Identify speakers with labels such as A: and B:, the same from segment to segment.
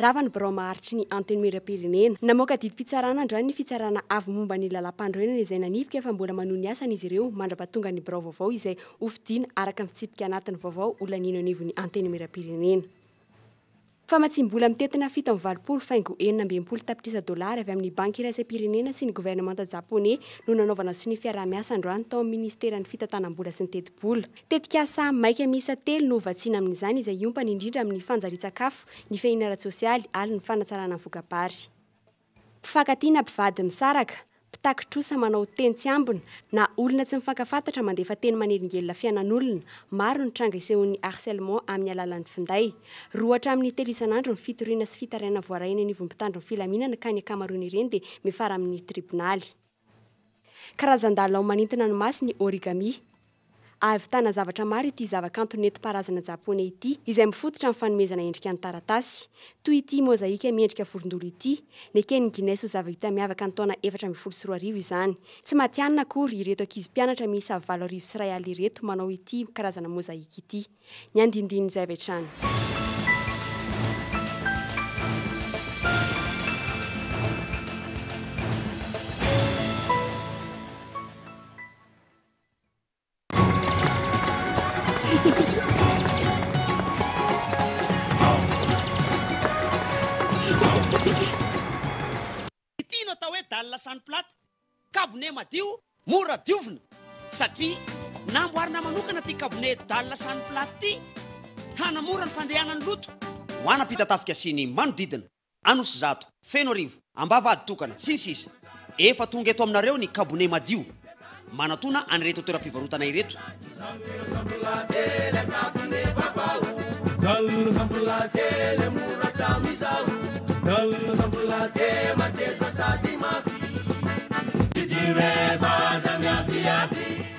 A: rava ny bron maharitry ny antene mera pirenena namoaka didi fitsarana ndroay ny fitsarana avy momba ny lalahympandroenana izay nanivika efa mbola mano ni asany izy ireo mandrapahatonga ny brao vaovao izay ofidina araka mnfitsipika anatiny vaovao olona nyinoanivon'ny antenne mera pirenena fa ma tsim-bola mitetina fito mn'ny valopolo faingo enina mbempolo tapitrisa dollary avy amin'ny banky ira sa pirenena sy ny gouvernementa japone no nanaovana sy ny fiaraha-miasandroany tao aminy ministerany fitantanam-bola sy ny tetimpola tetika sa maika miisa telo no vatsiana amin'izany izyay iompany indrindra amin'ny fanjaria-tsakafo ny fiahina ra sosialy ali 'ny fanatsarana ny vokabary ifakatiana mpivady misaraka takitrosa manao teny tsy ambina na olona tsy mifakafantatra mandefa teny maneringelona fianan'olona maro n nitranga isehon'ny arcelemen amin'ny alalan'ny finday ro hatra amin'ny telosan'andro ny fitoriana sy fitarainay voaraina ny vo mpitandro ny filaminana ka ny akamaroana ireny dia miafara amin'ny tribonaly karazan-dalona o manintina ny masi ny origamia avytana zavatra maro ity zavakantonety mparazana japony ity izay mifototra min'fanomezana endrika ny taratasy toy ity mozaika miendrika voron-dolo ity ny kenyy gines zavaita miavaka nytaona efatra miifolo syroa arivo izany tsy matianina kory ireto ankizy mpianatra misy avyvalo arivo siray alareto manao ity karazana mozaika ity ny andindiny zay vtrany
B: sany plata kabone madio moradiovina satria
C: namboarina manokana ty kabone dalina sany platy ty hanamora ny fandehanany loto
D: moana-pitatafika sy ny manodidina anoso zato feno arivo ambava ady tokana sinisisa efa tonga eto aminareo ny kabone madio manatona anyreto toera-pivarotana ireto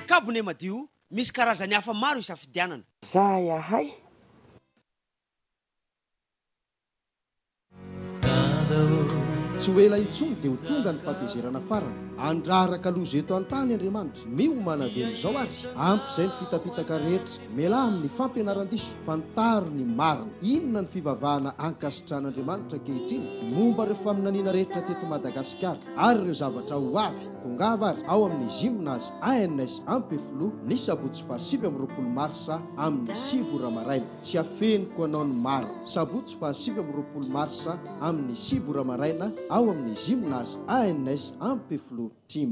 E: kabone
B: madio misy karazany hafa maro isafidianana
E: za iahaytsy ho ela intsony dia ho tonga ny fatezerana farana andraraka lozeto an-tany andriamanitra miomanavely zao ary ampy izay ny fitapitaka rehetra milay amin'ny fampianaran-diso fantaro ny marina inona ny fivavahana ankasitran'andriamanitra akehitriny momba reho fa minaniana rehetra teto madagasikar ary reo zavatra ho avy tongava ary ao amin'ny jymnazy ans ampflo e ny sabotsy fahasipy amroapolo marsa amin'ny sivoramaraina tsy afeniko hanao ny marina sabotsy fahasivy amroapolo marsa amin'ny sivoramaraina ao amin'ny jymnazy ans ampflo e Sous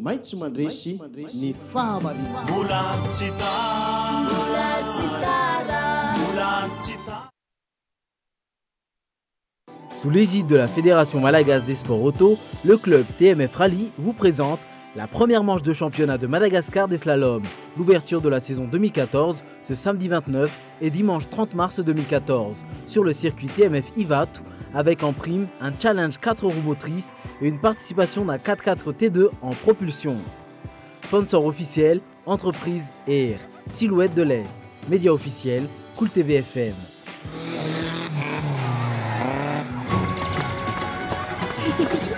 B: l'égide de la Fédération Malagas des Sports Auto, le club TMF Rally vous présente la première manche de championnat de Madagascar des slaloms, l'ouverture de la saison 2014 ce samedi 29 et dimanche 30 mars 2014 sur le circuit TMF Ivatou avec en prime un challenge 4 roues motrices et une participation d'un 4x4 T2 en propulsion. Sponsor officiel, entreprise Air, Silhouette de l'Est. Média officiel, Cool TVFM.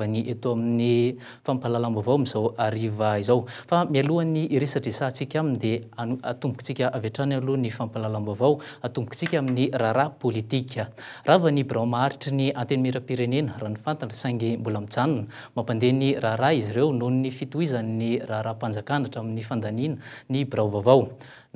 F: vany eto amin'ny fampalalambo vao mzao ariva izao fa mialohan'ny iresadre santsika ami dea atomboktsika avy trany aloa ny fampalalambo avao atomboktsika amin'ny raharah politika ra va ny braomaharitry ny ateny merampirenena raha ny fantana saingy mbola mijanona mampandeha ny raharaha izy reo noho ny fitoizanny raharahampanjakanatra amin'ny fandanina ny brao vaovao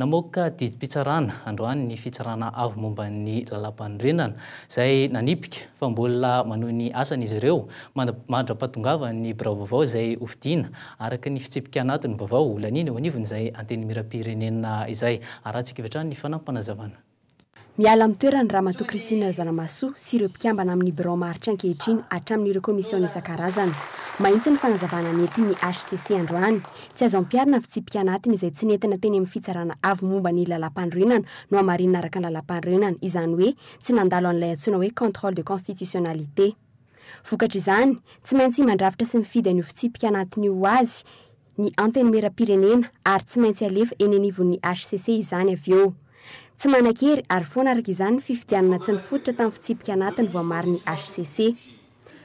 F: namoka disim-pitsarana androany ny fitsarana avy momba ny lalam-panodrenana izay nanipika fa mbona mano ny asana izy ireo mad- madra-patongavan'ny brav vaovao izay ofidiana araka ny fitsipika anatiny vaovao olaniny eo anivony izay anteny mirampirenena izay arantsika ivytrany ny fanampana zavana
A: miala miy toerany raha mato kristin zanamaso syireopikambana amin'ny bromaritra ankehitriny atran''ireokomisionisan-kaazanamaitsy ny fnazavna nentiny cc androany tsy azo mpiarina ny fitsipika anatiny izay tsy nentina teny am'ny fitsarana avymomba ny lala-pandroenana no amarinna araka nylalapandrenana izany oe sy nandalo n'lay antsona hoe controle de constitutionalité vokatra izany tsy maintsy mandravitra sy mifidy ny o fitsipika anatinyo azy ny antenimerapirenena ary tsy maintsy alefa enynivo'ny cc izany av eo tsy manakery ary foana araka izany n fifidianana tsy nifodotra tamin'ny fitsipika anatiny vao mari ny hcc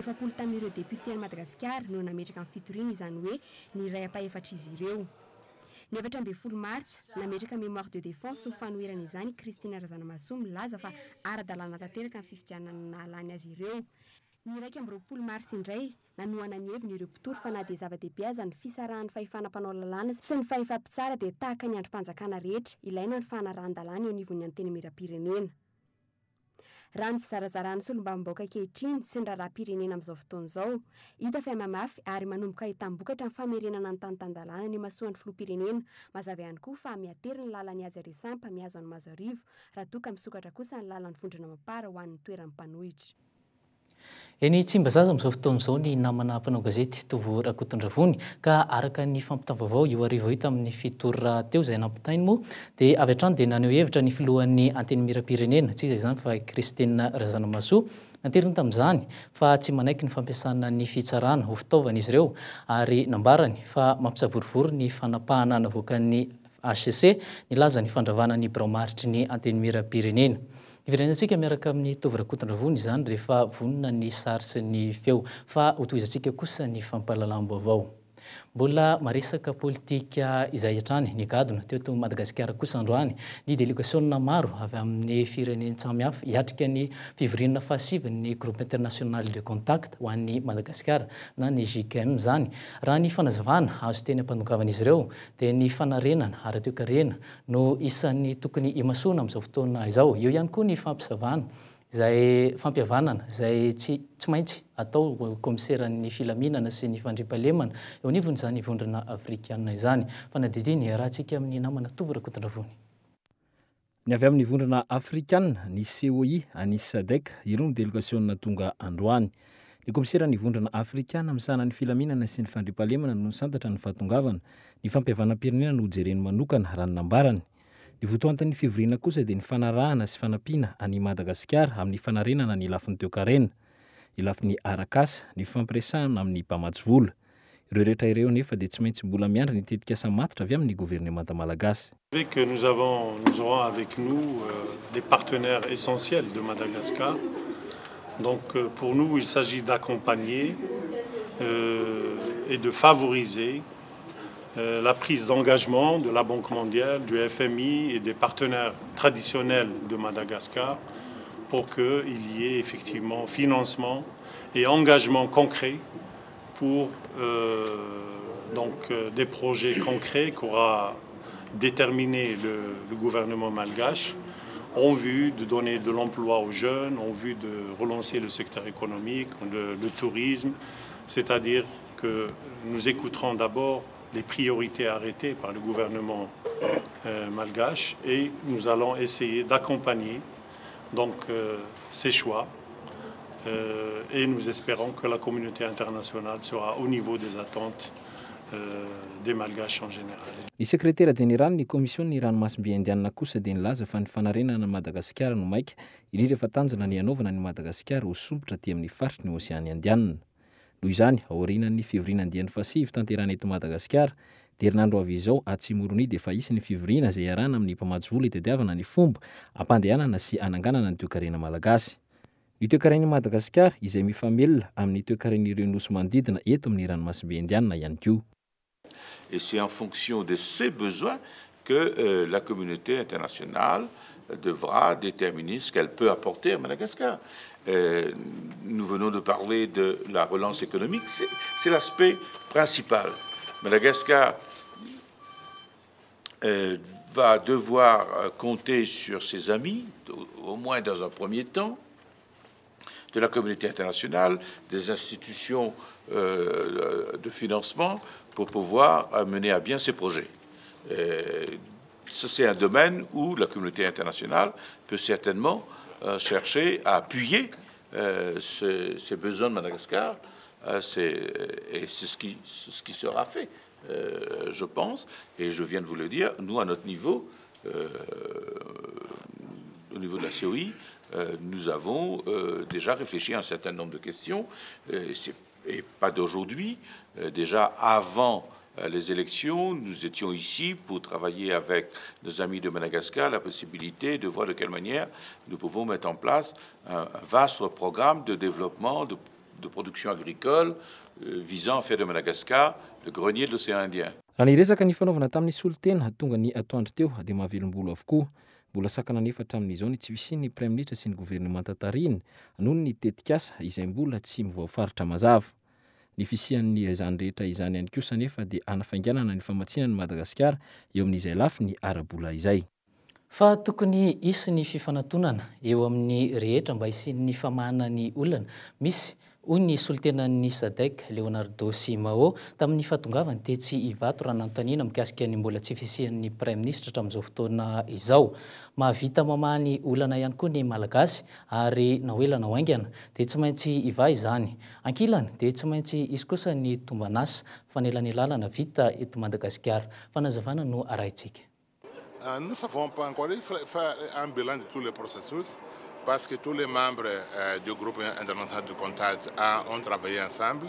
A: efapolo tamin'ireo deputé ny madagasikara no nametraka in'ny fitorina izany hoe ny ray ampahefatra izy ireo n erab oloasaekamémoir de deensezanyisir- nana sy ny faefampitsara d tahaka ny andro-panjakana rehetra ilaina ny fanarandalàna eo anivony anyteny mera-pirenena raha ny fizarazarany solombaimbaka kehitriny sy ny raha raha mpirenena amin'izao fotona izao ita faaymamafy ary manomboka hitanm-bokatra n'ny famerenana ny tanytandalàna ny masohan'ny filoa pirenena mazava ihany koa fa miateri ny lala ny hajy arysampa mihazo any mazo arivo raha toka misokatra kosa ny lala 'ny vondrina mampara ho an'ny toerany mpanohitra
F: eny tsy mba zaza mizao fotonzao ny namana mpianao gazety tovrakotondraony ka araka ny fampitavavao eoaiaitamin'ny fitorateo zay napitaio de ay trano de naeo hevitra ny filoan'ny atenimirapirenena ts iza zany fa kristi razanamao natriny ta'zyay ay fasanyaa fitvanyizyeoyyamampisaoror ny fnapahana naoaka'y ss nlaza nyfandravananybramaritry ny antenimira pirenena ivirenantsika miaraka amin'ny tovrakoton-dravony zany rehefa vonina ny saritsy ny feo fa ho toizantsika kosa ny fampalalambo avao mbola maresaka politika izay atrany nygadona teeto madagasikara kosandroany ny delegatioa maro avy amin'ny firenents amy hafa hiatrika ny fivorinna fahasiviny groupe international de contact ho ann'ny madagasikara na ny gkm zany raha ny fanazavana azo teny ampanogavana izy ireo de ny fanarenana aryateokarena no isan'ny tokony imasona am'izao fotoana izao eo ihany koa ny fampizavana zay fampiavanana zay ts tsy maintsy atao komiserany filaminana sy ny fandri-palemana eo anivonyzany vondrana afrikaa izany fa nadidiny raha ntsika amin'ny namana tovrakotondravony
G: ny avy amin'ny vondrana afrikaa ny ceoi anisy sadek irono delégationa tonga androany ny komiseran'ny vondrana afrikanna miysanany filaminana sy ny fandri-palemana no ny santatra ny fahatongavana ny fampiavanampirenena no jereny manokana rano nambarany Ny votoanton'ny fivoriana kosa dia ny fanarahana sy fanampiana any Madagasikara amin'ny fanarenana ny lafin'ny toe-karena, ny lafin'ny arak'asa, ny fampiresahana amin'ny mpamatsy vola. Ireo rehetra ireo nefa dia tsy maintsy mbola miandry ny tetikasa matotra avy amin'ny governemanta malagasy.
H: Que nous avons, nous aurons avec nous euh, des partenaires essentiels de Madagascar. Donc euh, pour nous, il s'agit d'accompagner euh, et de favoriser euh, la prise d'engagement de la Banque mondiale, du FMI et des partenaires traditionnels de Madagascar pour qu'il y ait effectivement financement et engagement concret pour euh, donc, euh, des projets concrets qu'aura déterminé le, gouvernement malgache en vue de donner de l'emploi aux jeunes, en vue de relancer le secteur économique, le tourisme, c'est-à-dire que nous écouterons d'abord les priorités arrêtées par le gouvernement euh, malgache et nous allons essayer d'accompagner donc euh, ces choix euh, et nous espérons que la communauté internationale sera au niveau des attentes euh, des Malgaches en général.
G: Ny sekretera général ny komisiony ranomasim-biandianina kosa dia nilaza fa ny fanarenana madagasikara no maika indrindra fa tanjona ny hanaovana ny madagasikara ho sombotra aty amin'ny faritry ny oseany andianina noho izany aorianan'ny fivoriana andiany fasivy tanterana eto madagasikara de herinandro avy izao atsimoroni de efa isy ny fivoriana zay arana amin'ny mpamatsovolo itadiavana ny fomba ampandehanana sy ananganana ny toekarena malagasy ny toekarena madagasikara izay mifamelona amin'ny toekaren'ireo nosy manodidina eto amin'ny ranomasimbe indianina ihany ko
I: et c'est en fonction de ces besoins que euh, la communauté internationale devra déterminer ce qu'elle peut apporter à Madagascar. Euh, nous venons de parler de la relance économique, c'est l'aspect principal. Madagascar euh, va devoir euh, compter sur ses amis, au, moins dans un premier temps, de la communauté internationale, des institutions de financement pour pouvoir mener à bien ses projets. c'est un domaine où la communauté internationale peut certainement chercher à appuyer euh, ces besoins de Madagascar. Euh, euh, et c'est ce qui, ce qui sera fait, je pense. Et je viens de vous le dire, nous, à notre niveau, au niveau de la COI, nous avons déjà réfléchi à un certain nombre de questions. et pas d'aujourd'hui. déjà avant euh, les élections, nous étions ici pour travailler avec nos amis de Madagascar la possibilité de voir de quelle manière nous pouvons mettre en place un vaste programme de développement de, production agricole euh, visant à faire de Madagascar le grenier de l'océan Indien.
G: ny fisihan'ny izany rehetra izany iany kosanefa dia anafainganana ny famatsina ny madagasikara eo amin'izay lafy ny arabola izay fa tokony isy ny
F: fifanatonana eo amin'ny rehetra mba isyn ny famahanany olana misy oy ny solotenan'ny sadek leonardô simao tamin'ny fahtongavany tetsy ivatora nantaniana mikasika ny mbola tsy fisihan'ny prèm ministra hatram'zao fotoana izao mahavita mamany olana ihany koa ny malagasy ary naoelana oaingana de tsy maintsy iva zany akilany de tsy maintsy izy kosa ny tombanas fanelany laana vita etomadagaskarazaao
J: ai parce que tous les membres euh, du groupe international de contact ont travaillé ensemble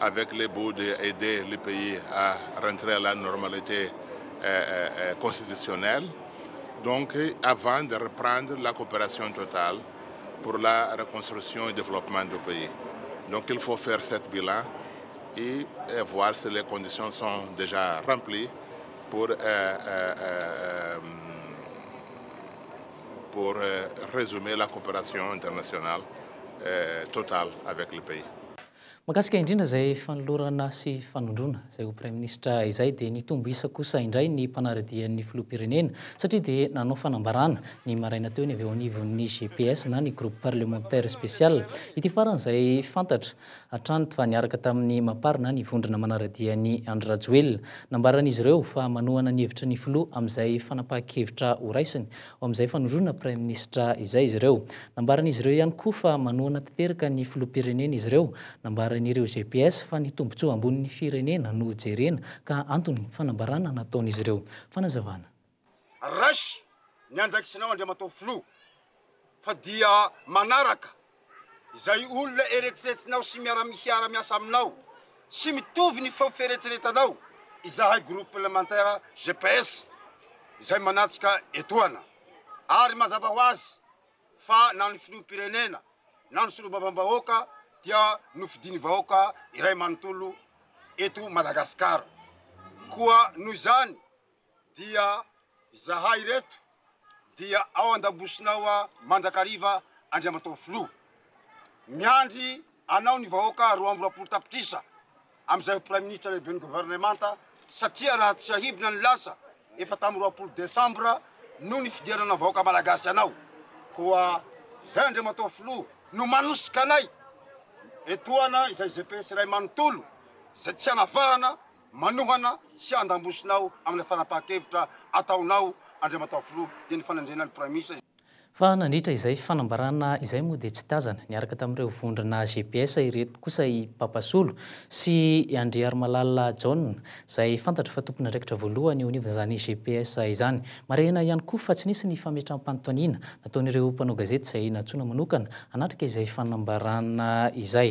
J: avec le but d'aider le pays à rentrer à la normalité euh, euh, constitutionnelle. Donc, avant de reprendre la coopération totale pour la reconstruction et développement du pays. Donc, il faut faire ce bilan et, voir si les conditions sont déjà remplies pour pour euh, résumer la coopération internationale euh, totale avec le pays.
F: makasika indrindra zay fanlorana sy fanodronaayprm inistr izay de ntomoisaosa indray ny mpnaia'ny opirenenasa danabaa ny anateoyaoainy gps nany groupe parlementaire spéialityaran'aynaa aniaraka tamin'ny apar na nyvondrina manaraiany androray en nambaaizy reoa ananeay ynahery nireo gps fa nitombotsoa ambonin'ny firenena no jerena ka antony fanambarana nataon'izy reo fanazavanaso
K: nyandraikisinao andrea matao flo fa dia manaraka zay olona eretiretinao sy miara-mihiara miasa aminao sy mitovy ny foferetiretanao zahay groupelemntar gpszay na o a fa nany filopirenena na ny solobavabaoka tia no fidiny vahoaka iray manontolo eto madagasikara koa no zany dia zahay reto dia ao andabosinao a mandrak' riva andriama tao filo miandry anao ny vahoaka ro amby roapolo tapitrisa amizay o preme ministra rehibe ny gouvernemanta satria raha tsy ahibina ny lasa efa tamy roapolo desembra no ny fidirana vaoka malagasy anao koa zay andriamatao flo no manosiky anay etoana izay zp sy ray manotolo zay tsy anavahana manohana tsy andambosinao am'ilay fanapahakevitra ataonao andrea matao foro de ny fanandrenanny premisa
F: fa nandritra izay fanambarana izay moa de tsy tazana niaraka tamin'ireo vondrana gps ireto kosa i papasolo sy andrehary malala jau zay fantatra fa tompony andraikitra voalohany eo aniovonazany gps izany marehna ihany koa fa tsy nisy ny fametra ampanotoanina nataon'ireo mpanao gazeta izay nantsona manokana anatrika izay fanambarana izay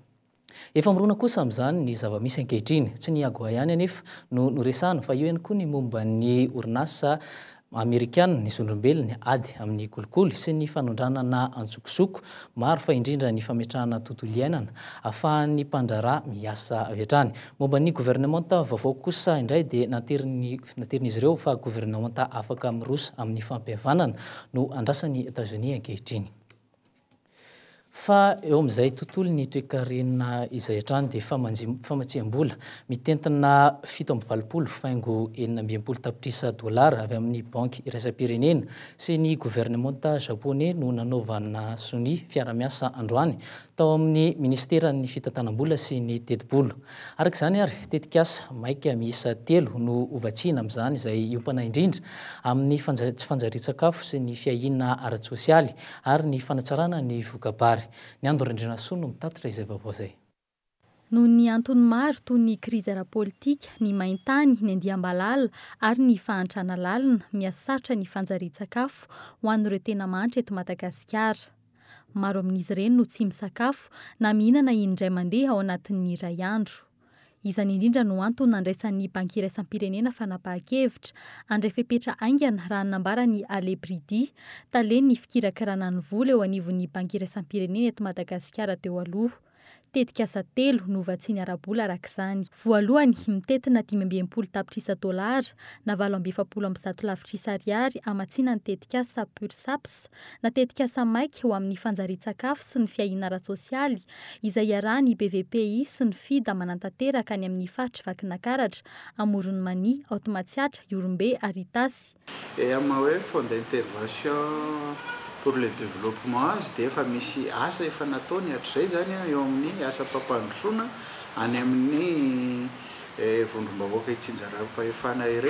F: efa mrona kosa am'zany ny zava-misy ankehitriny tsy ny agoaihany anefa no noresa fa io ny kony mombany orinasa amerikan ny zondrombelony ady amin'ny kolokoly sy ny fanondranana antsokosoko maro fa indrindra ny fametrahna totolo ainana afahny mpandrara miasa aitrany mombany governementa vaovao kosa indray de naterin'izyreofagovernementa afakros amin'ny fampiavanana no andrasanyetani ankehitriny fa eo am'izay tontolo ny toekarena izay atrany de famatsiambola mitentina fito amvalpolo faingo eninabimpolo tapitrislar avy amin'ny banky rasapirenena sy ny gvernement japona no nanvana s fiaramiasaandroanytoan'ytey fttaaoa yyteaany ayteaiitenoatsinaamzanyzay ompna idrinda amin'ny tsy fanaitskafo sy ny fiahinaasiayary ny fanatsrana ny ny ando rendrana so no mitatotra izy avaovao izay
L: noho ny antony maro toy ny krizyra politika ny maintany ny andia am-balala ary ny fahantrana lalina miasarotra ny fanjarin-tsakafo ho anyireo tena mahantra eto madagasikara maro amin'izy ireny no tsy misakafo na mihinana iny indray mandeha ao anatin'nyiray andro izany indrindra no antony nandraisan'ny bangiraisanmpirenena fanapaha-kevitra andray fepetra aingana raha nambara ny alebridi tale ny fikirakirana ny vola eo anivon'ny bangiraisanmpirenena eto madagasikara teo aloha tetika asa telo no vatsia ny arabola arak'izany voalohany mitetina dimy ambempolo tapitra isa dolara navalo ambeefapolo am'nyzato lavitra isa riary amatsina ny tetika sa pur saps na tetika asa maiky ho amin'ny fanjari-tsakafo sy ny fiahinara sosialy izay iarah ny bvp i sy ny fida manatateraka ny amin'ny farotry vakinakaratra amorony mani aotomatsiatra iorom-be aritasy
M: ema eh, oe fon de intervention pour le dévelopementazyisoay anon'ydy an'rom-binjaa-fna renytiy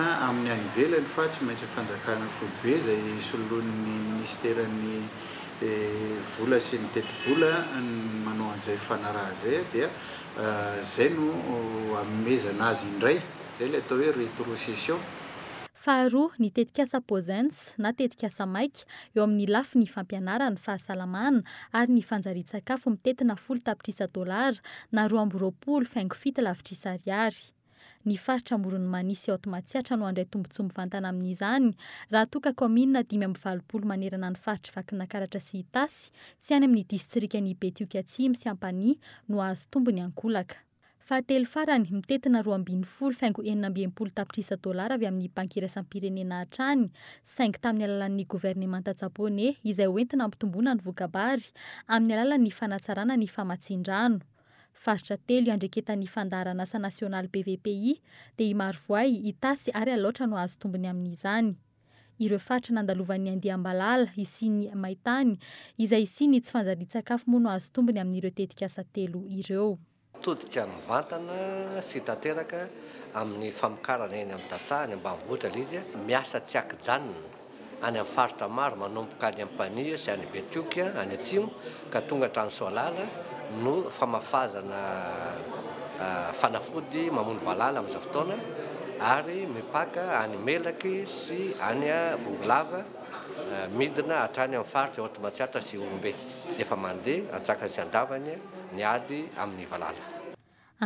M: oatyn aenyfa tsy maitsyfna fobezaysolonny ministern'ny vola sy ny tetibola mananzay nahzaydi zay eh, no eh, amezan azy indray zay le atao hoe retrocesion
L: faharoa ny tetik asa pozens na tetik asa maika eo amin'ny lafi ny fampianarany fahasalamana ary ny fanjarisakafo mitetina folo tapitrisa dolara na roa amby ropolo faingo fity lavitraisa riary ny faritra morony manisy oto matsiatra no andray tombotsomby vantana amin'izany raha toka ko minna dimy my valopolo manerana ny faritra vaki nakaratra sy tasy sy hany amin'ny distrik nybe tiok atsimy sy ampani no ahazo tombony ankolaka fahatelo farany mitetina rombnyfolo faingo eninambpolo tapitrslar avy amin'ny bankiraisannpirenenahtrany sang tamin'ny alalan'ny governement japone izay oentina mitombona ny vokabary amin'ny alalany fanatsarana ny famatsindranofaitratelo andrketany fandarana sa naionaly bvpi de mary oay itasy ary alaotra no azotombony amin'izanyreoaitraoy'ree
D: todikamivantana sy tateraka amin'ny famikarana ey am atsa y ambantl izy miasa tsiak janona any amnyfaritra maro manomboka any ampani sy any betioky anyasi ka tonga trany solala no famafazana ah, fanafody mamonyalalamzatona ary mipaka anymelaky sy anyolavamidina ah, atrany amfaritra tmasiatra sylobefmandeaayadavany ny ady amin'ny valala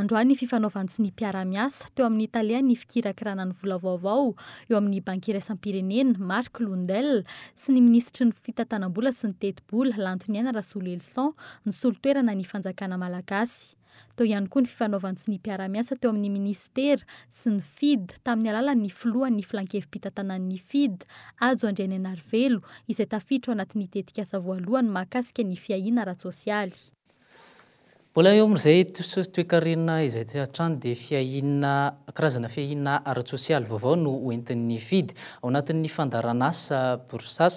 L: androa ny fifanaovan sy ny mpiaramiasa teo amin'ny italia ny fikirankirana ny volavaovao eo amin'ny bankeraisampirenena marc londel sy ny ministra ny fitatanambola sy ny tetibola lantony ainarahasoloelan ny solotoerana ny fanjakana malagasy teo iany koa ny fifanaovan sy ny piaramiasa teo amin'ny ministera sy ny fid tamin'ny alala ny flohany flankevi-pitatananyizaeaytr a'yy
F: bola eo amizay tsoy toekarena izay tan-trano de fiahinna karazana fiahinna aritsosialy vaovao no hoentin'ny fidy ao anatin'ny fandarana sa borsas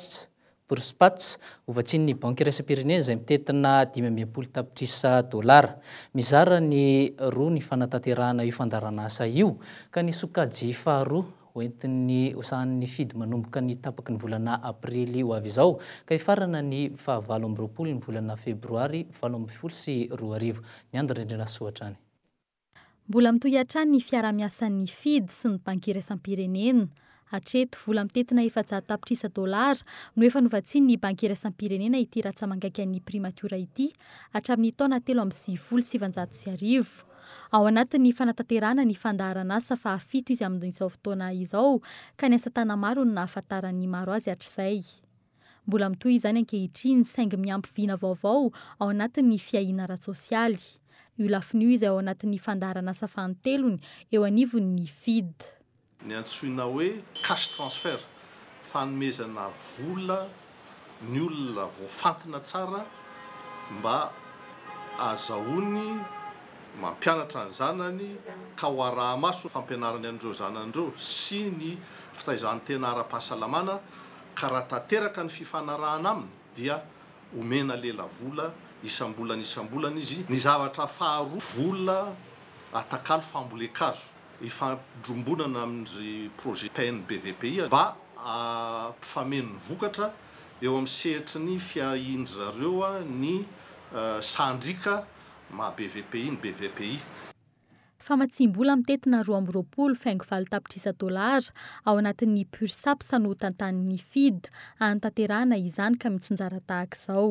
F: borspats ovatsi ny banky rasa pirenena zay mitetina dimy mimpolo tapitrisa dollara mizara ny roa ny fanataterahana io fandarana sa io ka nysokajifaharoa oenti'ny osahan'ny fidy manomboka ny tapaky ny volana aprily ho avy izao ka ifarana ny fahavalo amb'y roapolo ny volana febroary valo ambn'ny folo sy roa arivo miandyrandrina soatra any
L: mbola mitohiantra ny fiaramiasan'ny fidy sy ny bangiraisammpirenena atreto vola mitetina efajahatapitra isa dolara no efa novatsi ny bangirisampirenena ity raha tsamangaiky n'ny primatiora ity hatramin'ny taona telo amin'ny siv volo sivanjato sy arivo ao anatin'ny fanatanterana ny fandaharana asa fa afito izy aminizao fotoana izao ka ny asantana maro nona hafantarany maro azy hatr'izay mbola mitoa i zany ankehitri ny saingy miampy viana vaovao ao anatin'ny fiahina ra sosialy io lafin'io izyay ao anatin'ny fandaharana asa fanotelony eo anivo ny fid
J: ny antsoina hoe cashe transfert fa nomezana vola ny olona vofantina tsara mba azaony mampianatra ny zanany ka ho arahamaso fampianarany andreo zanandreo sy ny fitaizantena ara-pahasalamana karaha tanteraka ny fifanarana aminy dia homena lela vola isam-bolany isam-bolany izy ny zavatra faharoa vola atakalo fambolekazo ifandrombonana aminry projet pan bvpi mba mpifamenony vokatra eo amin'ny sehitri ny fiahindry zareo a ny eh, sandrika maha bvpi ny bvpi
L: famatsim-b ola min tetina roa amn'y roapolo faingo valy tapitrisa dolara ao anatin'ny pur sapsa no tantani'ny fid anytanterahna izany ka mitsinjaratahaka izao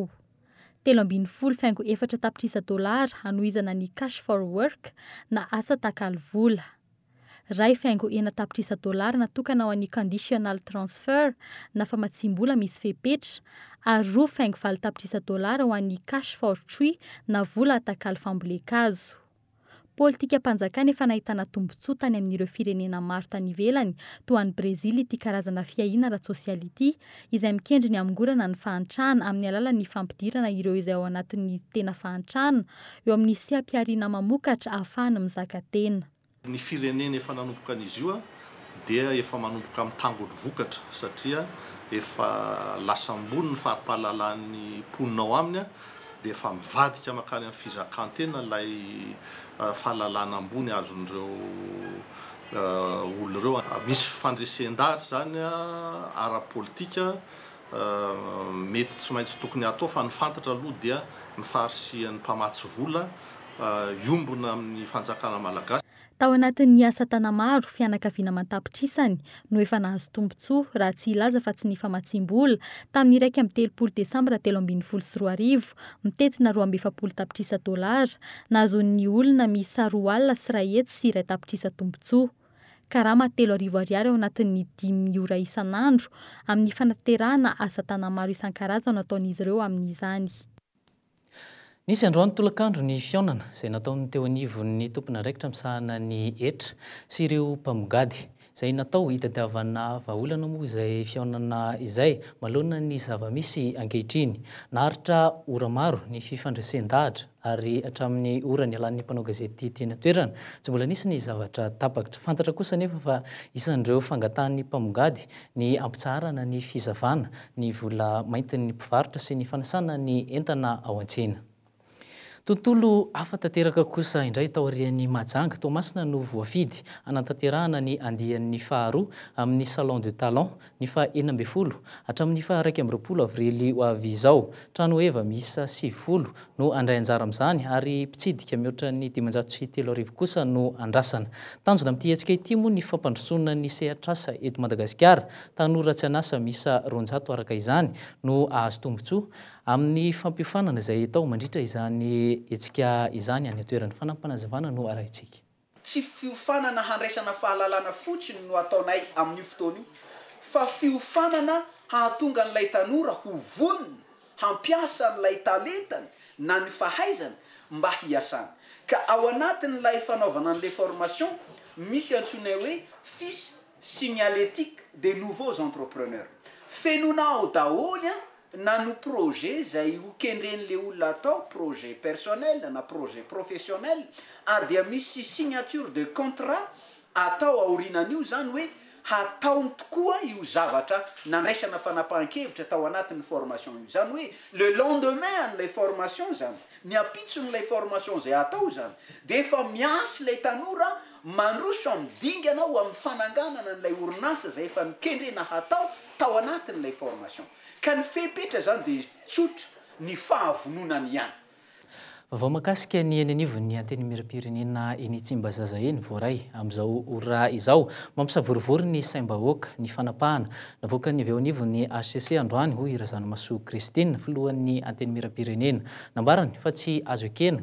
L: telo ambiny folo fiaingo efatra tapitrisa dolara ano izana ny cash for work na asa taklivola raha faingo ena tapitrisadolary na tokana ho any conditional transfer na famatsimbola misy fepetra ayro faingo valitapitrisaolary ho any cash for tri na ola takalmbeenaiabotstany amin'ireo firenena maro tany velanytoanybrezi ty karazana fiahina rasosialty izay mikendri ny angorana ny fantrahana amin'ny alala ny fampidirana ireo izay ao anati'ny tena faantrahana eoamin'syampirina mamokatra ahafahanymizak
J: ny firenena efa nanopoka an'izy io a di efa manompoka am'ny tangoy vokatra satria efa lasambony ny fari-pahalalany poninao aminy a de efa mivadika makany amin'y fizakantena lay uh, fahalalana ambony azon'reo uh, oloreo misy fandresen-dahatra zanya ara politika uh, mety tsy maintsy tokony atao fa nyfantatra aloha dia nfarisian'ny mpamatsy vola iombona amin'ny fanjakana malagasy
L: tao anatin'ny asa tana maro fianakavina mantapitrisany no efa nahazo tombontsoa raha tsy ilaza fa tsy ny famatsimbola tamin'ny iraiky m'y telopolo desambra telombiny fol sy r mitetina ro ambefapolo tapitrisadlaa nazony olona misroa alina sy ra et sy ray tapitrisa tomotsa kraa mahatelo rivoariary ao anat'ny dimiora isanandro amin'ny fanaterahana asatanamaro isan-karazano ataon'izy ireo amin'izany
F: nisy androanytolakandro ny fianana zay nataony teo aniony tompona ndraikitra mhnny etra sy ireo mpamgady zay natao iadiavnaolanozayfnanayany zavmisy akehitriyitrnyfifndrseary atan'yranyalan'nymanaoazetyytoensy mbola isy ny zavtrtrnrneotyy ampn ny fizavana ny volamaintny mpivarotra sy ny fanasanany entna aoatena tontolo afatateraka kosa indray tao rian'ny majanga tomasina no voafidy anataterahana ny andian'ny fahar amin'ny salon de talon nyeaaa'nyyaeno adrayjara a'zany ay pisidika mioarany diatsyteloaikosa no andaanatanona mtytsika ty moa ny fampandrosona ny setrasa etomadagasikara tanoratsy anasa misa onjatoaraka izany no ahazotombotsoa amin'ny fampiofanana zay atao mandritra izany atsika izany any atoeran'ny fanampanazavana no araitsika
N: tsy fiofanana handraisana fahalalana fotsiny no ataonay amin'y fotoni fa fiofanana hahatonga n'lay tanora ho vonina hampiasa n'lay taletany na ny fahaizany mba hiasany ka ao anatiny lay fanaovana an'le formation misy antsonay hoe fis sinaletique de nouveaux entrepreneur fenona ao daony na no projet zay hokendren'le olona atao projet personnel na projet professionnel ary dia misy signature de contrat atao aorinany io zany hoe hataony tokoa io zavatra nandraisana fanapahn-kevitra atao anatin'ny formation io zany hoe le lendemain an'ilay formation zany ny apitso nylay formation zay atao zany de efa miasy lay tanora mandroso am dinganao am'y fananganana n'lay orinasa zay efa mikendrena hatao tao anatin' ilay formation ka ny fepetra zany de tsotra ny fahavononany ihany
F: fa vao mahakasika ny eny anivon'ny anteny merampirenena enytsimba zaza heny voray amin'izao ol raha izao mampisa vorovoro ny saim-baoaka ny fanapahana navoaka ny av eo anivon'ny ascc androany hoy irazano maso kristie falohan'ny anteny merampirenena nambarany fa tsy azo ekena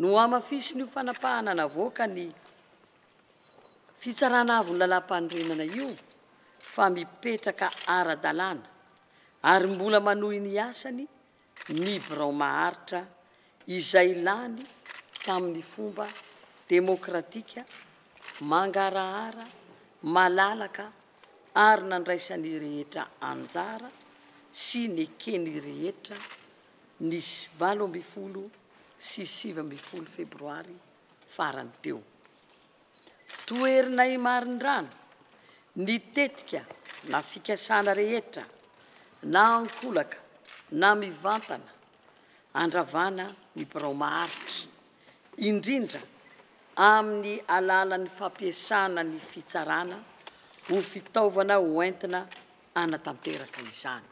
C: no amafisinyio fanapahanana avoka ny fitsarana avony lalam-panrenana io fa mipetraka ara-dalàna ary mbola manohi ny asany mibrao maharitra izay lany tamin'ny fomba demôkratika mangarahara malalaka ary nandraisan'ny rehetra anjara sy nekeny rehetra nysy valo ambyyfolo sisiva mifolo febroary farany teo toerina i marin- rano ny tetika na fikasana rehetra na ankolaka na mivantana andravana mybromaaritra indrindra amin'ny alalan'ny fampiasana ny fitsarana ho fitaovana hoentina anatanteraka izany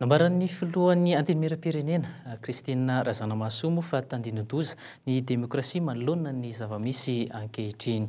F: nambaran'ny filohan'ny antinimerampirenena kristina rahazanamasomo fa tandino-doza ny demokrasia malona ny zava-misy ankehitriny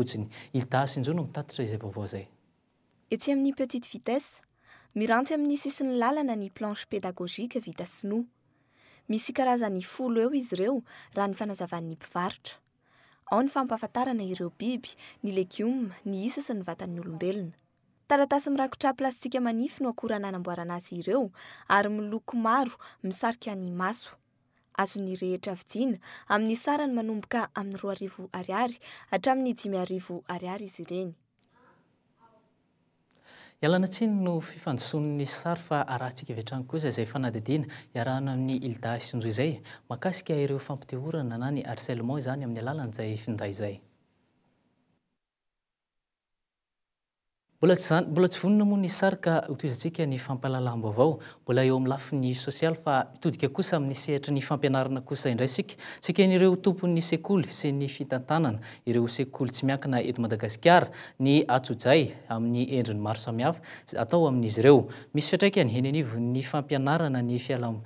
F: tsyitasy inonomitatitra aovaay
O: etsy amin'ny petite vitesa mirantsy amin'nisyisyny lalana ny planche pédagogika vita sinoa misy karazany folo eo izy ireo raha ny fanazavan'ny mpivarotra ao ny fampafantarana ireo biby ny legioma ny isa sy ny vatan'ny olombelona taratasy mirakotra plastika manify no akora ana namboarana azy ireo ary miloko maro misarika ny maso azony rehetra vidina amin'ny sara ny manomboka amin'ny roa arivo ariary hatramin'ny dimy arivo ariary izy ireny
F: ialana tsiny no fifandoson'ny sary fa arahantsika viatrany koza izay fanadidiana iarahna amin'ny ilda sindjo izay makasika ireo fampitehorana nana ny arcelement zany amin'ny alàlany izay finday zay mbola tsy zany mbola tsy vonona moa ny izy sary ka otoizantsika ny fampalalambo avao mbola eo ami'ny lafin'ny sosialy fa mitodika kosa amin'ny sehitry ny fampianarana kosa indray sika tsikan'ireo tompo 'ny sekoly sy ny fitantanana ireo sekoly tsy miankina edi madagasikara ny atsojay amin'ny endrin'ny maro samihafa atao amin'izy ireo misy fiatraika ny henianivo ny fampianarana ny fialambo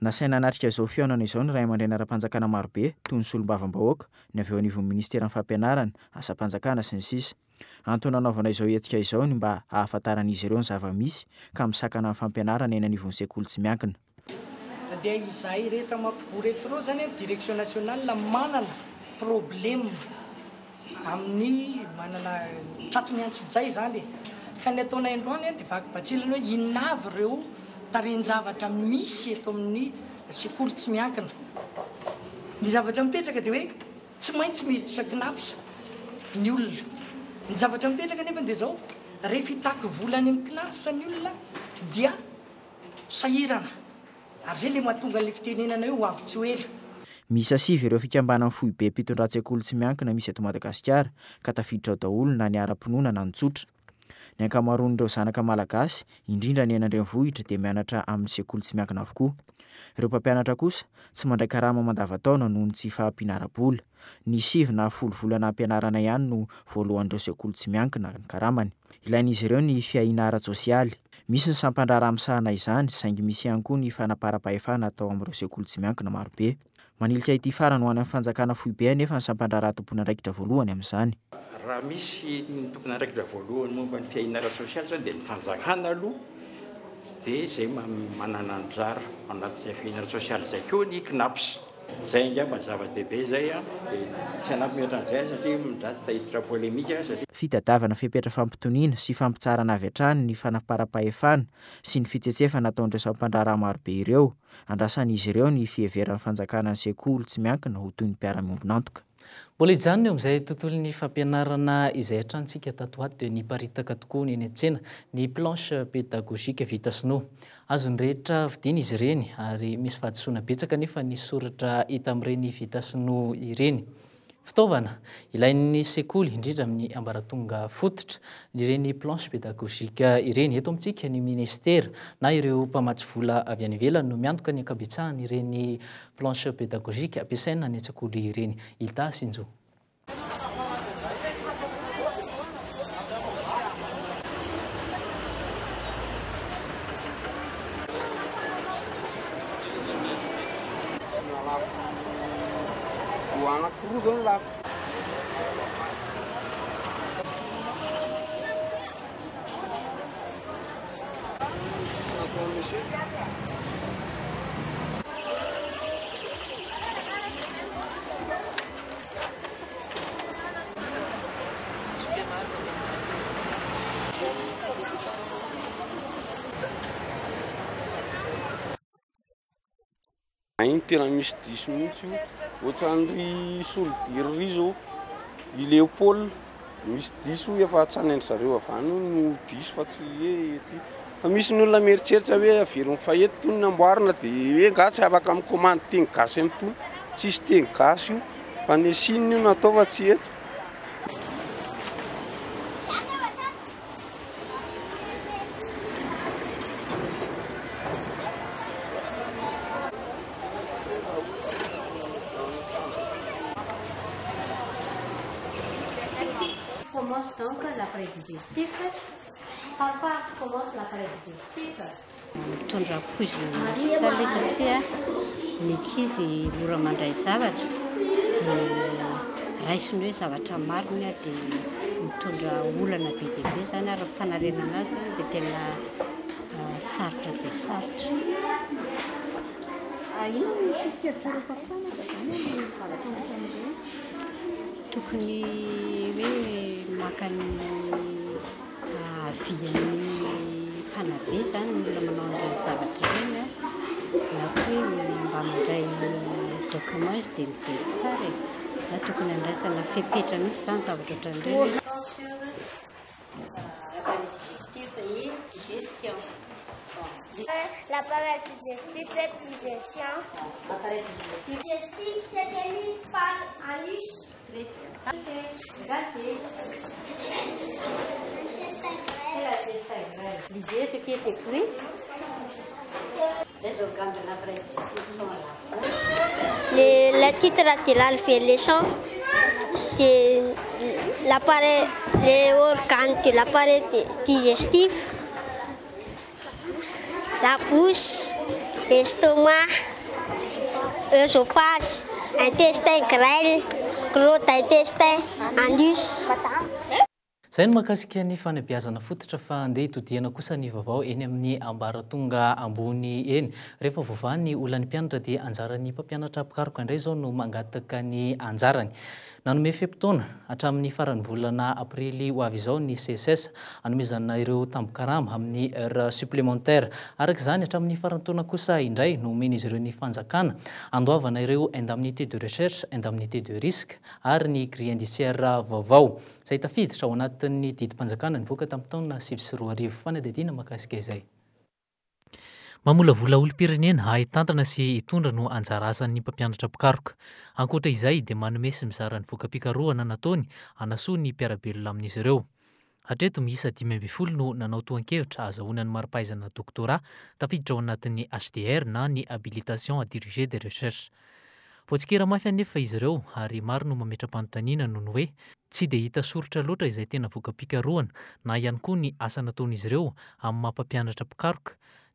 B: nasaina anatrika izao fianana izao ny raha amandrina araha-panjakana marobe tony solom-bavam-bahoaka ny aveo anivon'ny ministeranyfampianarany asam-panjakana sy ny sis annaaovana izao eika izaony mba ahafantaran'izy ireo ny zava misy ka misakana n'nyfampianarany ananivony sakolotsy miakinam
C: trnjaatra mi misy etoamin'ny seolo tsy miainanyztr miperaka di hoe tsy maintsy mitrainas ny olonanyatr mipetraka efadi zao rehefa hitaky volany am'y kinas nyolona dia aiana ay zay le mahatonga la fitenenana io haitsy ela
B: mis asivy ireo fikambanany foi be mpitondrantsekolo tsy miankina misy eto madagasikara ka tafiditra ao daholo na niara-pinoana na nitsotra ny ankamaroan'ireo zanaka malagasy indrindra ny anandrinvohitra de mianatra amin'ny sekolo tsy miakina avokoa ireo mpampianatra kosa tsy mandray karama mandavataona noho ny tsyfampihanarabola ny sivyna folovolana ampianarana ihany no voalohan'ireo sekolo tsy miankina ny karamany ilain'izy ireo ny fiahinara-tsosialy misy ny sampandrara amisahana izany saingy misyihany koa ny fanaparapahyfana atao amn'ireo sekolo tsy miankina marobe manilitka yity faranohany amin'ny fanjakana foibe nyefa ny sampandraraha tompony andraikitra voalohany amin'izany
M: raha misy ny tompony andraikitra voalohany momba ny fiainara sosialy zany dia ny fanjakana aloha dia zay manana njara anat'zay fiainara sosialy zay keoa ny knaps zay nga mba zava bebe zayadi tsy anampimetra an'zay satria mijatsy tahiditra
B: polemika sti fitadavana fipetra fampitoniana sy fampitsara navy antrany ny fanaparapahefana sy ny fitsetsefa nataondreo sampandrarahamarobe ireo andrasan'izy ireo ny fiheveran'ny fanjakana anyisekolo tsy miankina ho toy ny mpiara-miombinantoka
F: mbola hijanon o ami'izay tontolo 'ny fampianarana izay atranotsika tatoaty de niparitaka tokoa ny eny antsena ny planche pédagogiqua vita sinoa azo nyrehetra vidina izy ireny ary misy fahadisoana betsaka nefa ny soratra hita amin'ireny vita sinoa ireny fitaovana ilain'ny sekoly indrindra amin'ny ambaratonga fototra ireny planche pédagogiqa ireny eto amitsika ny ministera na ireo mpamatsy vola avy any velany no miantoka ny akabetsahany ireny planche pédagogique ampiasai na anyntsakoly ireny itasyinzo
K: 走是吧。igny tena misy diso notsy io ohatsan'ry solodery ri za ileopôl misy diso efa ts anendry zareo avany no diso fa tsy e ety fa misy ny olona mieritseritsa hoe averynyfaeto tony ny amboarina de hoe nga tsy afaka ami'y kommande teny gasy am' tony tsisy teny gasy io fa ne sinny io natao fa tsy eto
P: mitondra poizinamazae
H: satria ny
P: akizy ora mandray zavatra di raisiny hoe zavatra mariny a dia mitondra olana be diaibe zany ary fanarenanazy dia tena sarotra di sarotra
A: tokony hoe makany avyan'ny mpanabe
P: zany mola manaondra zavatra regnya na ko hoe mba mandray dekomezy dia mijevy tsara a tokony andraisana fipetra miitsy zany zavatra
A: ohatra
O: nra ce Les
L: la les l'appareil, les organes l'appareil digestif.
E: La bouche, l'estomac, l'œsophage. aitesti gral grote itesti andus
F: zay no mahakasika ny fanabiazana fototra fa andeha hitodiana kosa ny vaovao eny amin'ny ambara tonga ambony eny rehefa vovah ny olan'ny mpianatra dia anjaran'ny mpampianatra ampikariko indray zao no mangataka ny anjarany nanome fempotoana hatramin'ny faranivolana aprily ho avy izao ny css anomezanaireo tambokarama amin'ny eura supplémentaire arak' izany hatramin'ny faranytoana kosa indray nomena izy ireo ny fanjakana andoavana ireo indamnité de recherche indemnité de risque ary ny grilendisièr vaovao zay tafiditra ao anatin'ny didimpanjakana ny voaka tami'tana sivisiroari fanadidina makasika izay mamola vola olo pirenena aytantana sy hitondra no anjara asan'ny mpampianatra pikaroka ankotrazaydemanomeysy mizaranykaaeiraonany maripahaizanar tafiditra ao anatin'ny hdr na ny habilitation dirigé de recherche voatsikeramafy anefa izy ireo ary maro no mametra-panotanina nohny oe sy de hita soritra loatra izay tena okapikaroana na ihany koa ny asanataonyizy ireo ami'ny mampampianatra pikaroka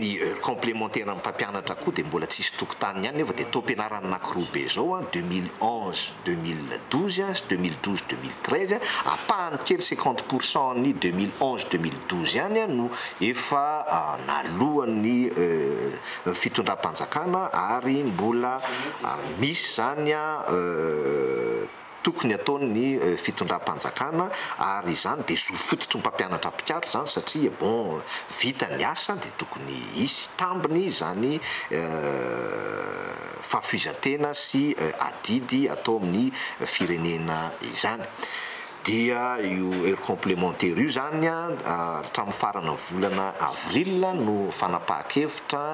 D: ny euh, complémentaire amin'ympampianatra koha de mbola tsisy tokontaniny any efa de ataopianarany nakiro be zao a 2x011 20 12 a s 2012 20 13 a apahany kery cinquate pourcent ny 2011 2012 any a no efa ah, nalohany euh, fitondram-panjakana ary mbola ah, misy zany a euh, tokony atao ny euh, fitondrahm-panjakana ary zany de zolofototry ny mpampianatra ampikaro zany satria bon vita ny asa de tokony isy tambiny zany euh, fahafizatena sy euh, adidy atao amin'ny firenena izany dia io eur complémentaire io zanya atramin'ny farana ny volana avril no fanapaha-kevitra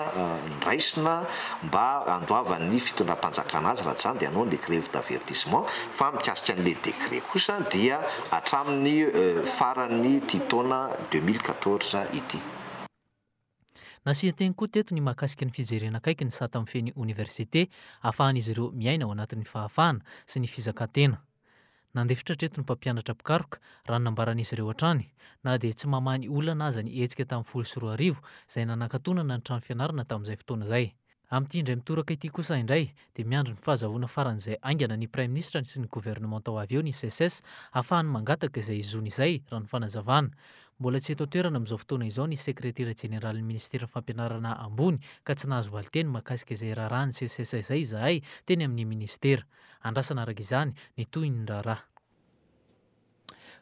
D: nraisina mba andoavany fitondram-panjakana azy ra ty zany de anao ny lecrevi d'avertissement fa mikasika n'le décret kosa dia atramin'ny e, farany tintaona 2014 ity
F: nasian-tegny koa tetony mahakasika ny fijerenakaiky ny sa ta amin'ny feny oniversité afahan'izy ireo miaina ao anatin'ny fahafahana sy ny fizakatena nandefitratreto ny mpampianatra pikaroka rahano nambaran'izy ireo an-trany na de tsy mamany olana aza ny etsika tamin'ny folo syroa arivo izay nanakatonana ny tranoy fianarana tamin'izay fotoana izay amin'ity indray mitoraka ity kosa indray de miandro ny fahazahoana faran'izay aingana ny prème ministra sy ny gouvernement tao avy eo ny css ahafahany mangataka izay izony izay ra no fanazavana mbola tsy htontoerana ami'izao fotoana izao ny secretaira generaliny ministerany fampianarana ambony ka tsy nahazo valiteny mahakasika izay raha rano sesesa izay zahay teny amin'ny ministera andrasanarak' izany ny toyny raha raha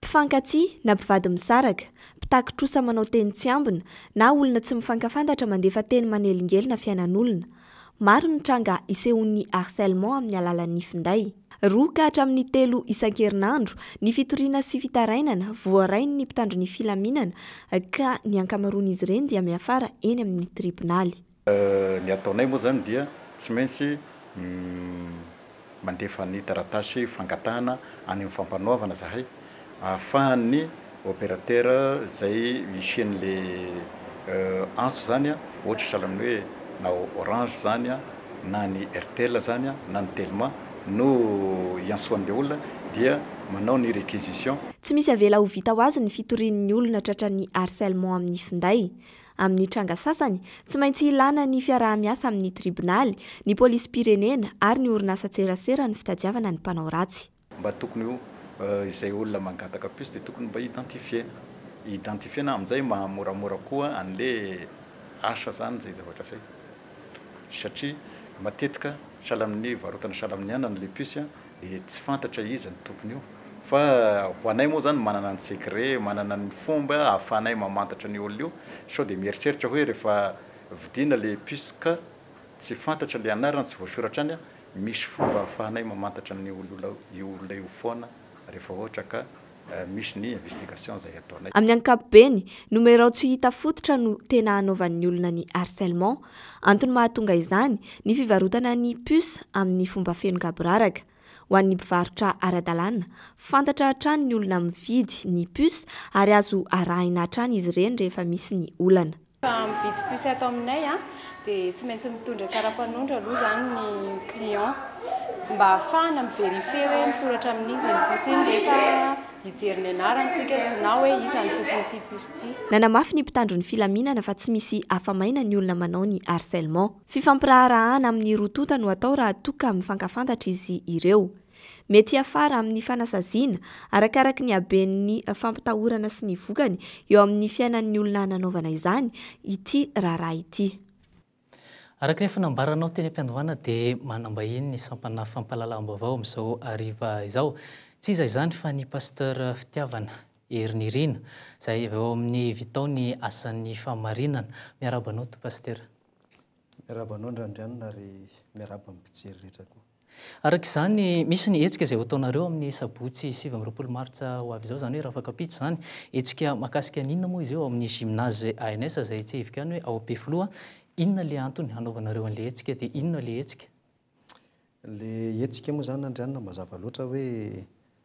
O: mpifankatsia na mpivady misaraka mpitaki trosa manao teny tsy ambina na olona tsy mifankafantatra mandefa teny manelingelina fiainan'olona maro ni tranga isehon'ny arcelemen amin'ny alalanifinday roa ka hatra amin'ny telo isan-kerinandro ny fitoriana sy fitarainana voarainy ny mpitandro ny filaminana ka ny ankamaroana izy ireny dia miafara eny amin'ny tribinalyny
M: eh, atonay moa zany diatyt mandefa ny taratasy fangatahna any ami'yfampanovana zahay ahafahanny opératera zay misian'le euh, anso zany a ohatry sahala aminy hoe na orange zany a na ny hertel zany a na ny telment no yansoanle olona dia manao ny réquisition
O: tsy misy avela ho vita ho azy ny fitorinny olona tratrany arcellement amin'ny finday amin'ny tranga sasany tsy maintsy hilana ny fiaraha-miasa amin'ny tribonaly ny polisy pirenena ary ny orina asa tserasera ny fitadiavana ny mpanao
M: ratsy mba tokony io eh, izay olona mangataka pisy di tokony mba identifiena identifiena amin'izay mahamoramora koa an'le asa zany zay zavatra say satria matetika sala amin'ny varotana sala amin'ny ananyle pisya di eh, tsy fantatra izany tokony io fa ho anay moa zany manana ny secre manana ny fomba ahafahanay mamantatra ny olonaio sao de mieritreritra hoe rehefa vidina le puska tsy fantatra le anarany tsy voasoratra any a misy fomba hahafahanay mamantatra ny ol iolonaio foana rehefa ohatra ka eh, misy ny investigation zay ataonay amin'ny
O: ankapobeny nomero tsy hita fototra no tena hanaovan'ny olona ny arcellement antony mahatonga izany ny fivarotana ny pus amin'ny fomba fenogaboraraka ho an'ny mpivarotra ara-dalana fantatra hatrany ny olona miyvidy ny pusy ary azo araina hatrany izy ireny rehefa misy ny olana
A: mividy pusy ato aminay a ah, dia tsy maintsy mitondra karaha-panontra aloha zany ny client mba ahafahana miy verife hoe misoratra amin'izy ny kosiny rehefa nssi
O: nanamafy ny mpitandron'ny filaminana fa tsy misy afamaina ny olona manao ny arcelman fifampiraharahana amin'ny rotota no atao raha toka mifankafantatra izy ireo mety afara amin'ny fanasaziana arakaraka ny aben'ny fampitahorana sy ny vokany eo amin'ny fiainan'ny olona nanaovana izany ity raharaha ity
F: araka nefanambaranao teny ampiadoana de manambahiny ny sampana fampalalambo vao amzao iva izao tsy zay zany fa ny pasteur fitiavana erinirina zay aveo amin'ny vitaony asan'ny fahmarinana
E: miaranaoeazany
F: misy nyetsika zay otaonareo amin'ny sabotsy sivy amroaolomaitsa oayzao zany hoe rahafktso any esika makasikaaninona moa izy eo amin'nyynaze ns zay tsy vkany hoe aopeloa inona le antony hanaovanareo anle etsika de inonale
E: etsikayadria azao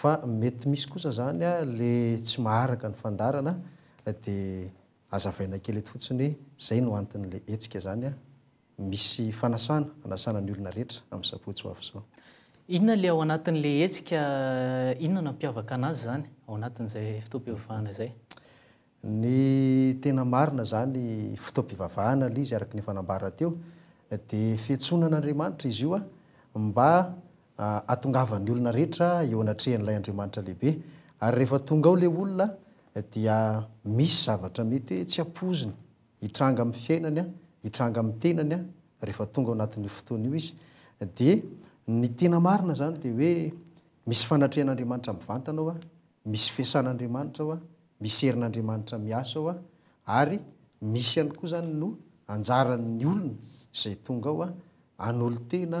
E: fa mety misy kosa zanya le tsy maharaka ny fandarana de azavaina kely ety fotsiny hoe zay no antin'la etsika zanya misy fanasana anasanany olona rehetra amin'y zaotsy
F: hoaaoa'nnzy
E: tena marina zany fotoampivavahana lay izy araka ny fanambara teo de fihetsonan'andriamanitra izy io amba h nisy zavatrametyoe tsy apoziny hitranga amyfiainanya hirangaeayiisy fanatrehan'andramanitra mivantana ao a misy fiasan'andriamanitra ao a misy erin'andriamanitra miasa ao a ary misy iany koa zany no anjaranny olona zay tongaaoa anolotena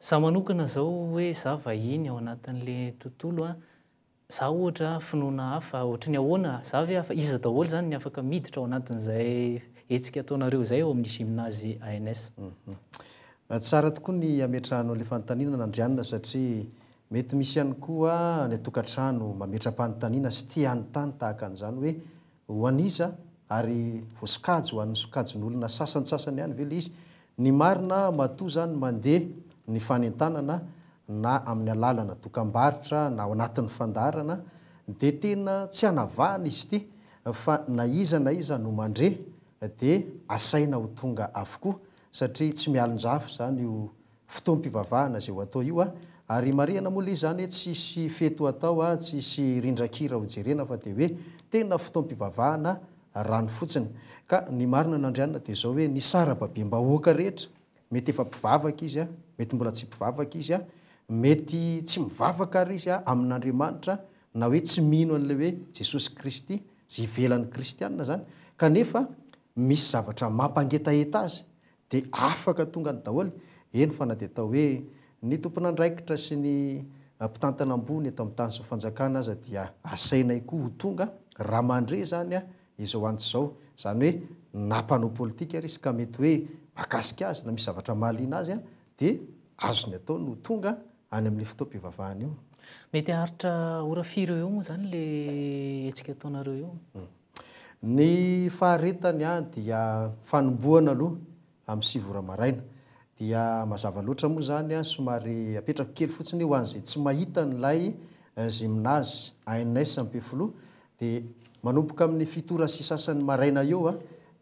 F: zao manokana zao hoe za vahiny ao anatin'la tontolo a za ohatra finoana hafa ohatr ny ahoana za ve afa iza daholo zany ny afaka miditra ao anatin'zay etsika ataonareo izay ao amin'ny gyminazy
E: anstsara mhm. tokoa ny ametrahno ale fanotanina nandrianna satria mety misy ihany koa ny atokatrano mametra-panontaniana sy ti anytany tahaka an'izany hoe hoaniza ary voasokajo ho anny sokajo n'olona sasanysasany ihany ve le izy ny marina matoa zany mandeha ny fanentanana na ami'ny alalana dokambaritra na o anatin'ny fandarana de tena tsy anavahana izyyahaolaizany ah. tsisy fetataoatssy ah, rindrakira ojerena aea fotoampiavahaninaanadeaooe ny sarababe mbaoakarehea mety efampivavaka izya ah. mety mbola tsy mpivavaka izy a mety tsy mivavaka ary izya amin'n'andriamanitra na oe tsy mino an'le oe jesosy kristy y ielan'ny kristiaa zay mampagetaheta azongaadraikitra sy ny mitatanaambony at ami'y tanyzao fanjakana azaainaoolaiy makasika azy na misy zavatra mahaliana azya d azony atao no tonga any amin'ny fotoampivavahany io
F: mety aritra ora fyreo eo moa zany le hetsika ataonareo eo
E: hmm. ny faharetany a dia fanomboana aloha amn'y sivoramaraina dia mahazava loatra moa zany a somary apetrako kely fotsiny ho an'zay tsy mahita ny lay gymnazy eh, ainnay sampe flo di manompoka amin'ny fitora sy sasan'ny maraina eoa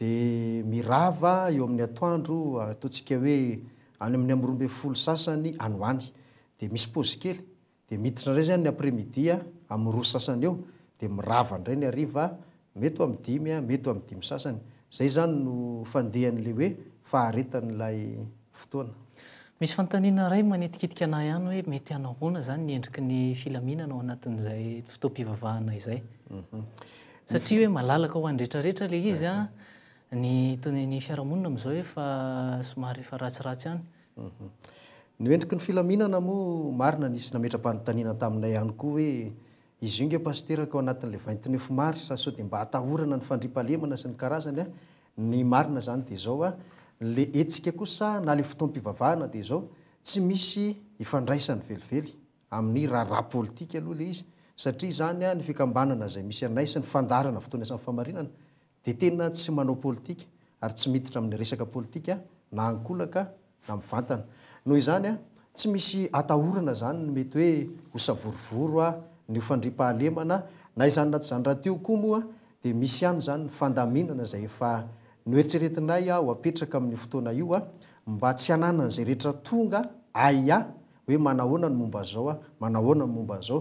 E: mirava eo amin'ny atoandro ataontsika hoe any amin'ny amirombe folo sasany any any de misy pozy kely de mititra andray zany ny aprè midia am ro sasany eo de miravandray ny ariva mety o am dimya mety ho am dimy sasany zay zany no fandehan'le hoe faharetan'lay
F: taae aoomahareearatsiraty
E: hanyyae-aniintainay hayestek oanatle vaintneuf mary s so demba hatahorana ny mhm. fandripalemana sy ny karazanyanyaizanydaole eika os nale fotoampihnadeaosyisyanhaoae iatra zanynfikbanana zay misy anai sy ny fandarana fotoany asamny famarinana de tena tsy manao politika ary tsy miditra amin'ny resaka politika na ankolaka na m vantana noho izany a tsy misy atahorana zany no mety hoe hosavorovoro a ny ofandriam-pahalemana na izany na ty zany rahateokoa moa a de misy ihany zany ny fandaminana zay efa noeritreretinaya ho apetraka amin'ny fotoana io a mba tsy ananana zay rehetra tonga aya oe manahona ny mmbaazaoamanaonaombaao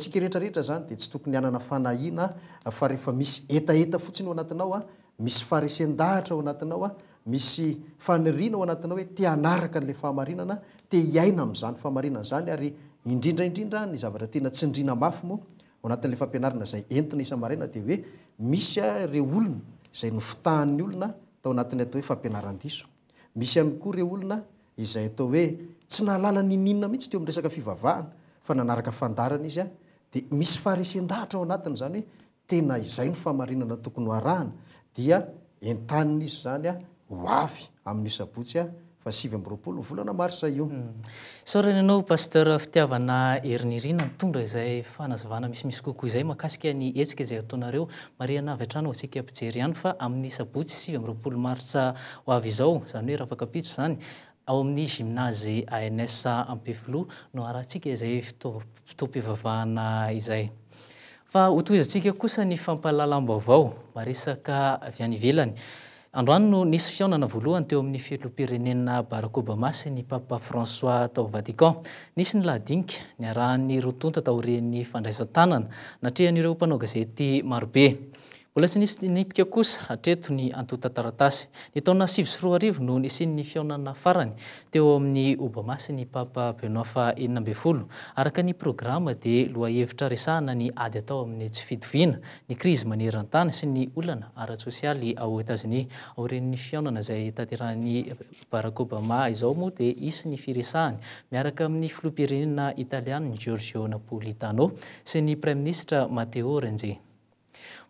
E: tika rerrern de sy tokony ah, a etet otinyoanaamifiseah anataonanatiaooe tkla fanatiainaamzanyfainn zany aindrindradrindra nyatrtna idrinao'e mnayenina ndee onaaythnyolnatanatyatohoefampianarasayoa ona izay atao hoe tsy nalala nininna mihitsy te amresaka fivavahnfa ad izy d misy fhendahatra ao anatnyzanyhoet izay nyfanana tokonyhnaaisorany
F: anao paster fitiavana erinirina nitondra izay fanazovana misimisy kokoa izay makasika ny etsika izay ataonareo marianavy tranao atsika ampijery ihany fa amin'nysabotsy sivy mroapolo maitsa oay izao zany hoe rahafakapitso zany ao amin'ny gymnazy ans ampi flo no arahantsika izay fitom-pivavahana izay fa otoezantsika kosa ny fampaalalamba avao maresaka vy anivelany androanno nisy fianana voalohany teo amin'ny filopirenena barakôbama sy ny papa françois tao vatican nisy ny lahdinika ny arahan'ny rotonta taoren'ny fandraisatanana natrea nyreo mpanaogazety marobe lasy nisy nipika kosa atreto ny antotataratasy ny taona sivi syroa arivo noo nsin'ny fiaonana farany teo amin'ny obama sy ny papa benoifa ennabfolo araka ny programma de loahevitra resahana ny ady atao amin'y tsy fidoviana ny krizy manerantany sy ny olana aratsosialy ao etazoni aoren'ny fianana zay taderahany barakobama izao moa de isy ny firesahany miaraka amin'ny filopirena italian ny georgio napolitano sy ny prèm ministre mateo renzeny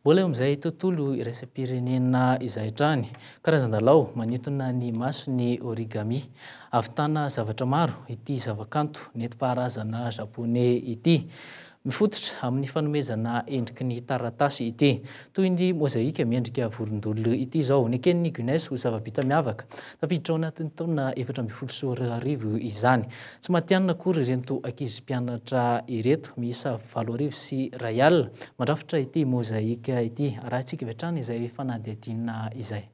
F: mbola eo amin'izay tontolo irasa pirenena izay ntraany karazan-dalao manintona ny maso ny origamia avy tana zavatra maro ity zavakanto netym-paharazana japonas ity mifototra amin'ny fanomezana endriky ny taratasy ity toy ny mozaika miendrika vorondolo ity zao ny keny ny gunes ho zavabita miavaka tafiditra ao anatin'ny taona efatra mifolosor arivo izany tsy matianna akory rento ankizy mpianatra ireto miisa valo arivo sy ray ale mandrafitra ity mozaika ity raha antsika vitrany izay fanady adina izay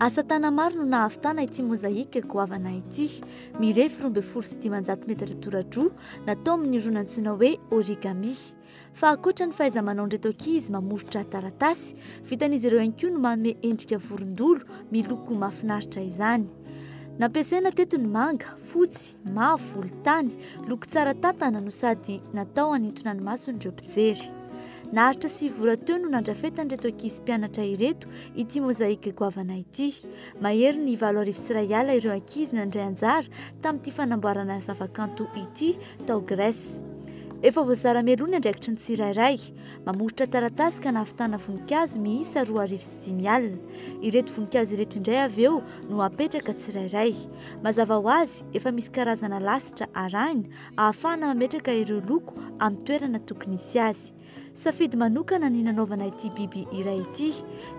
P: asa tana maro no nahavitana ity mozaika koavana ity mirefy roamby foro sy dimanjato metatra toradroa natao amin'ny ironantsoina hoe origami fa akoatra ny faaizamanao indreto aki izy mamorotra taratasy vitan'izy ireo ankoa no maome endrika vorondolo miloko mahafinaritra izany nampiasaina tetony manga fotsy mavolo tany loko tsaratantana no sady natao anintona ny masony dreo pijery naharitra sy vora teo no nandrafetany reto ankizy mpianatra ireto ity mozaika goavana ity mahery ny ivalo arivo siray ala ireo ankizy n andray anjara tamin'nyity fanamboarana zavakanto ity tao grece efa voazaramelony andraikitry ny tsiirairay mamoritra taratasika nafitana voninkazo mihisa roa arivo sydi mialia ireto voninkazo ireto indray avy eo no apetraka tsirairay mazava ho azy efa misy karazana lasitra arahiny ahafahana mametraka ireo loko amin'ny toerana tokony isy azy safidy manokana ny nanaovana ity biby iray ity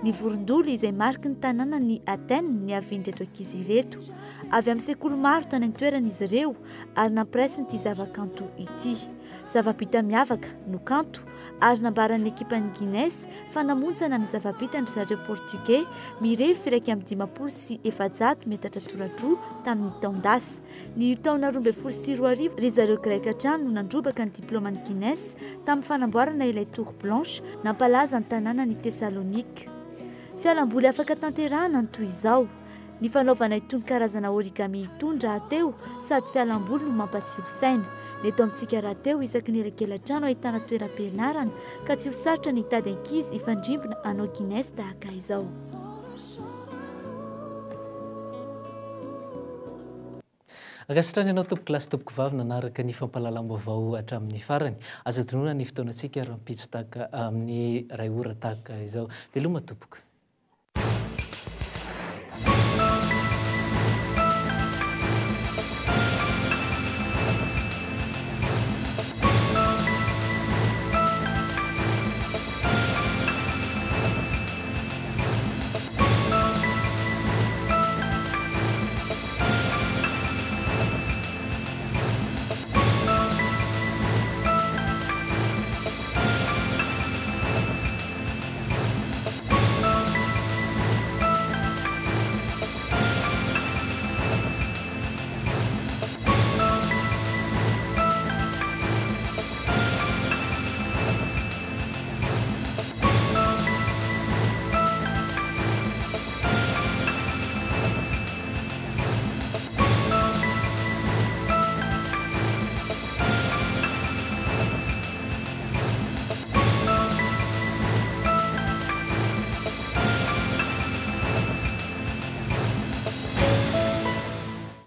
P: ny vorondolo izay mariky ny tanàna ny aten ny aviandreto ankizy ireto avy amin'ny sekolo maro tany ntoerana izy ireo ary nampiraisi nyity zavakanto ity zavabita miavaka no kanto ary nambaranyekipani gines fanamontsana ny zavabita ndry zareo portugeis mirefiraiky amy dimapolo sy efajato metatra toratroa tamin'ny taondasy ny taona rombfolo sirriv ry zareo graikahntrany no nandrobaka ny diplôma ni gines tamin'ny fanamboarana ilay tour blanche nampalaza ny tanàna ni tessalonike fialamboly afaka tanterahana ny toy izao ny fanaovana itony karazana origami itonydrah ateo sady fialamboly no mampatsivosaina neto amintsika raha te h isaky ny elakelatrano ahitana toeram-pianarana ka tsy ho sarotra ny hitady ankizy ifandrimbona anao gines tahaka izao
F: akasitrany ianao tompoko lasy tompoko vavy nanaraka ny fampalalama avao hatramin'ny farany azodonoana ny fotoanatsika rahampitso tahaka amin'ny ray ora tahaka izao veloma tompoka